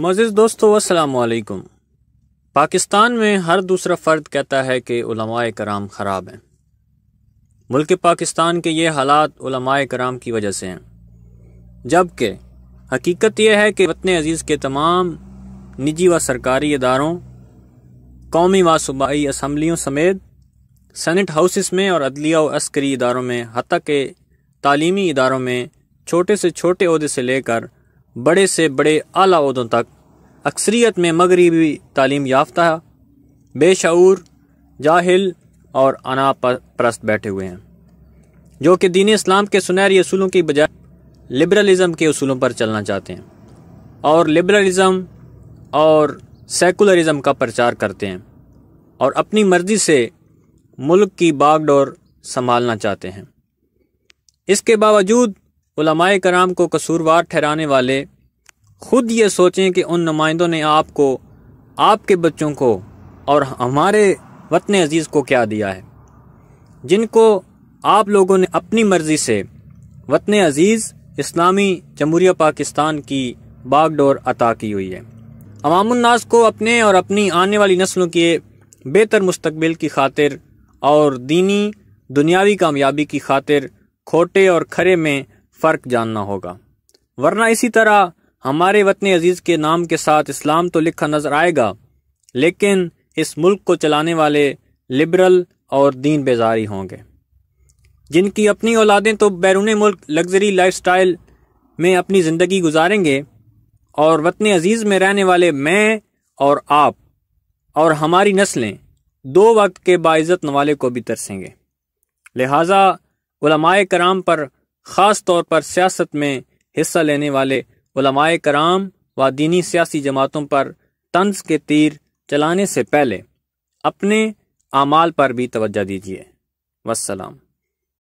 मज़ीज़ दोस्तों असलकुम पाकिस्तान में हर दूसरा फ़र्द कहता है कि कराम ख़राब हैं मुल्क पाकिस्तान के ये हालात कराम की वजह से हैं जबकि हकीकत यह है कि वतन अज़ीज़ के तमाम निजी व सरकारी इदारों कौमी व सूबाई असम्बलियों समेत सैनट हाउसेस में और अदलिया व अस्करी इदारों में हती के तलीमी इदारों में छोटे से छोटे अहदे से लेकर बड़े से बड़े अला अहदों तक अक्सरियत में मगरबी तालीम याफ्ता बेशूर जाहिल और अना परस्त बैठे हुए हैं जो कि दीन इस्लाम के सुनहरी असूलों की बजाय लिबरलिज़म के असूलों पर चलना चाहते हैं और लिबरलिज़म और सेकुलरिज़म का प्रचार करते हैं और अपनी मर्ज़ी से मुल्क की बागडोर संभालना चाहते हैं इसके बावजूद उलमाए कराम को कसूरवार ठहराने वाले खुद ये सोचें कि उन नुमाइंदों ने आपको आपके बच्चों को और हमारे वतन अजीज़ को क्या दिया है जिनको आप लोगों ने अपनी मर्ज़ी से वतन अजीज़ इस्लामी जमहूरिया पाकिस्तान की बागडोर अता की हुई है अवामनास को अपने और अपनी आने वाली नस्लों के बेहतर मुस्तबिल की खातिर और दीनी दुनियावी कामयाबी की खातिर खोटे और खरे में फ़र्क जानना होगा वरना इसी तरह हमारे वतन अजीज़ के नाम के साथ इस्लाम तो लिखा नज़र आएगा लेकिन इस मुल्क को चलाने वाले लिबरल और दीन बेजारी होंगे जिनकी अपनी औलादें तो बैरून मुल्क लग्जरी लाइफस्टाइल में अपनी ज़िंदगी गुजारेंगे और वतन अजीज़ में रहने वाले मैं और आप और हमारी नस्लें दो वक्त के बाइज़त नवाले को भी तरसेंगे लिहाजा कराम पर ख़ास तौर पर सियासत में हिस्सा लेने वाले उलमाए कराम व दीनी सियासी जमातों पर तंज के तीर चलाने से पहले अपने आमाल पर भी तवज्जो दीजिए वसलाम